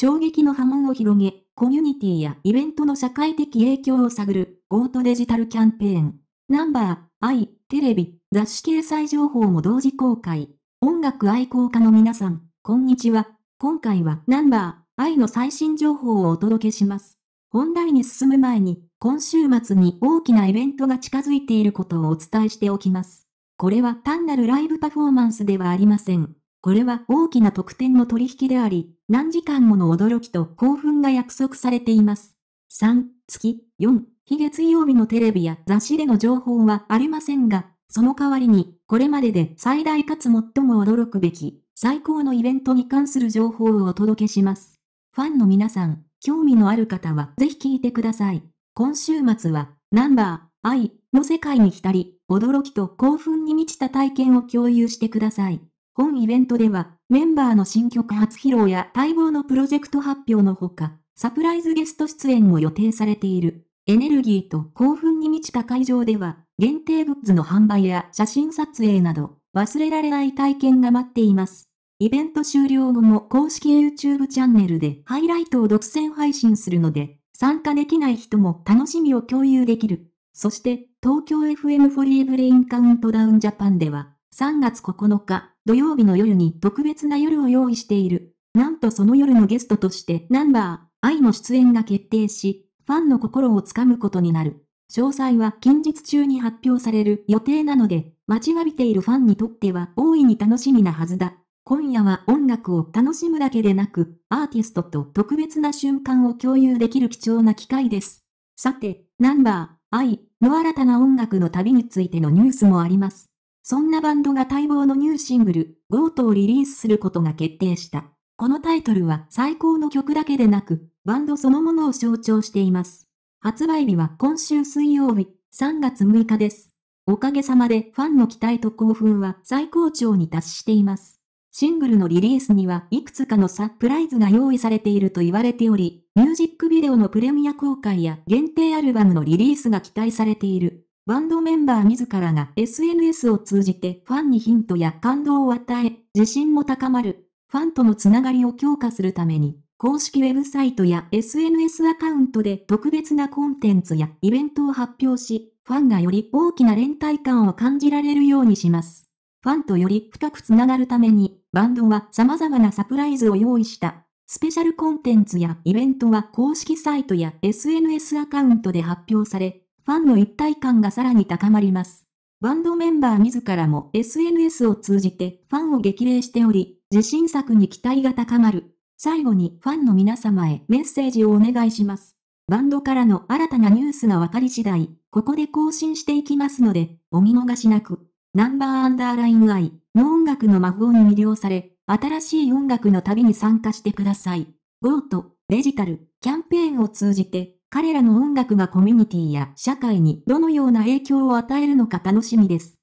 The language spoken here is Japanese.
衝撃の波紋を広げ、コミュニティやイベントの社会的影響を探る、ゴートデジタルキャンペーン。ナンバー、I、テレビ、雑誌掲載情報も同時公開。音楽愛好家の皆さん、こんにちは。今回はナンバー、I の最新情報をお届けします。本題に進む前に、今週末に大きなイベントが近づいていることをお伝えしておきます。これは単なるライブパフォーマンスではありません。これは大きな特典の取引であり、何時間もの驚きと興奮が約束されています。3、月、4、日月曜日のテレビや雑誌での情報はありませんが、その代わりに、これまでで最大かつ最も驚くべき、最高のイベントに関する情報をお届けします。ファンの皆さん、興味のある方はぜひ聞いてください。今週末は、ナンバー、愛の世界に浸り、驚きと興奮に満ちた体験を共有してください。本イベントでは、メンバーの新曲初披露や待望のプロジェクト発表のほか、サプライズゲスト出演も予定されている。エネルギーと興奮に満ちた会場では、限定グッズの販売や写真撮影など、忘れられない体験が待っています。イベント終了後も公式 YouTube チャンネルでハイライトを独占配信するので、参加できない人も楽しみを共有できる。そして、東京 FM フォリエブレインカウントダウンジャパンでは、3月9日、土曜日の夜に特別な夜を用意している。なんとその夜のゲストとしてナンバー、愛の出演が決定し、ファンの心をつかむことになる。詳細は近日中に発表される予定なので、待ちわびているファンにとっては大いに楽しみなはずだ。今夜は音楽を楽しむだけでなく、アーティストと特別な瞬間を共有できる貴重な機会です。さて、ナンバー、愛の新たな音楽の旅についてのニュースもあります。そんなバンドが待望のニューシングル、ゴートをリリースすることが決定した。このタイトルは最高の曲だけでなく、バンドそのものを象徴しています。発売日は今週水曜日、3月6日です。おかげさまでファンの期待と興奮は最高潮に達しています。シングルのリリースにはいくつかのサプライズが用意されていると言われており、ミュージックビデオのプレミア公開や限定アルバムのリリースが期待されている。バンドメンバー自らが SNS を通じてファンにヒントや感動を与え、自信も高まる。ファンとのつながりを強化するために、公式ウェブサイトや SNS アカウントで特別なコンテンツやイベントを発表し、ファンがより大きな連帯感を感じられるようにします。ファンとより深くつながるために、バンドは様々なサプライズを用意した。スペシャルコンテンツやイベントは公式サイトや SNS アカウントで発表され、ファンの一体感がさらに高まります。バンドメンバー自らも SNS を通じてファンを激励しており、自信作に期待が高まる。最後にファンの皆様へメッセージをお願いします。バンドからの新たなニュースが分かり次第、ここで更新していきますので、お見逃しなく。ナンバーアンダーラインイ、の音楽の魔法に魅了され、新しい音楽の旅に参加してください。GO とデジタルキャンペーンを通じて彼らの音楽がコミュニティや社会にどのような影響を与えるのか楽しみです。